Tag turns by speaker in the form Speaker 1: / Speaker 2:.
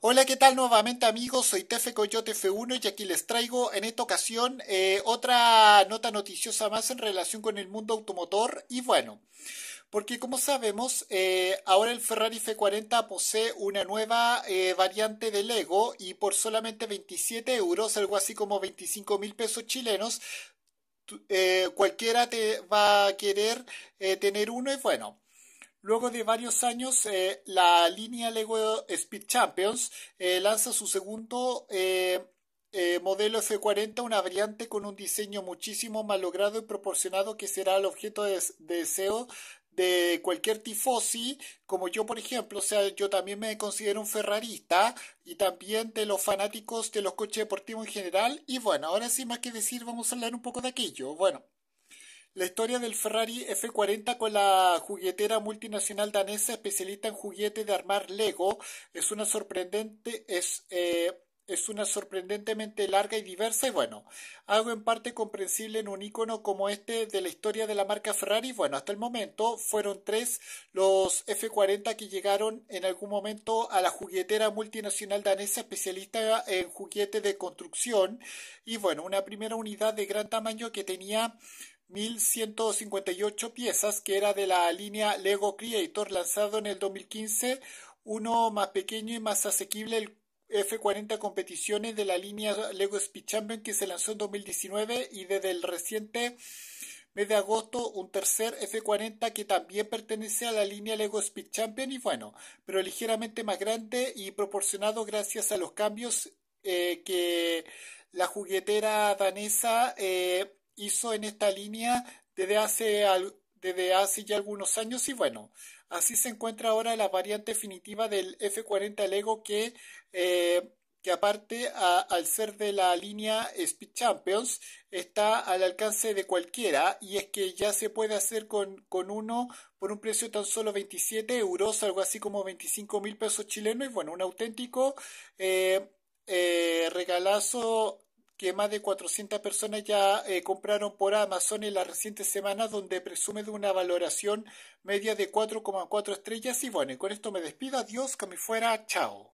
Speaker 1: Hola, ¿qué tal nuevamente amigos? Soy Tefe Coyote F1 y aquí les traigo en esta ocasión eh, otra nota noticiosa más en relación con el mundo automotor y bueno, porque como sabemos, eh, ahora el Ferrari F40 posee una nueva eh, variante de Lego y por solamente 27 euros, algo así como 25 mil pesos chilenos, cualquiera te va a querer tener uno y bueno. Luego de varios años, eh, la línea Lego Speed Champions eh, lanza su segundo eh, modelo F40, una variante con un diseño muchísimo más logrado y proporcionado que será el objeto de, deseo de cualquier tifosi, como yo por ejemplo, o sea, yo también me considero un ferrarista y también de los fanáticos de los coches deportivos en general. Y bueno, ahora sin más que decir, vamos a hablar un poco de aquello. Bueno. La historia del Ferrari F40 con la juguetera multinacional danesa especialista en juguete de armar Lego es una sorprendente eh, es una sorprendentemente larga y diversa y bueno, algo en parte comprensible en un icono como este de la historia de la marca Ferrari. Bueno, hasta el momento fueron tres los F40 que llegaron en algún momento a la juguetera multinacional danesa especialista en juguete de construcción y bueno, una primera unidad de gran tamaño que tenía 1158 piezas, que era de la línea Lego Creator, lanzado en el 2015, uno más pequeño y más asequible, el F40 competiciones de la línea Lego Speed Champion que se lanzó en 2019 y desde el reciente mes de agosto un tercer F40 que también pertenece a la línea Lego Speed Champion y bueno, pero ligeramente más grande y proporcionado gracias a los cambios eh, que la juguetera danesa eh, hizo en esta línea desde hace, desde hace ya algunos años y bueno, así se encuentra ahora la variante definitiva del F40 Lego que, eh, que aparte al ser de la línea Speed Champions está al alcance de cualquiera y es que ya se puede hacer con, uno por un precio tan solo 27 euros, algo así como 25 mil pesos chilenos y bueno, un auténtico... Eh, eh, regalazo que más de 400 personas ya eh, compraron por Amazon en la reciente semana. donde presume de una valoración media de 4,4 estrellas. Y bueno, y con esto me despido. Adiós, que me fuera. Chao.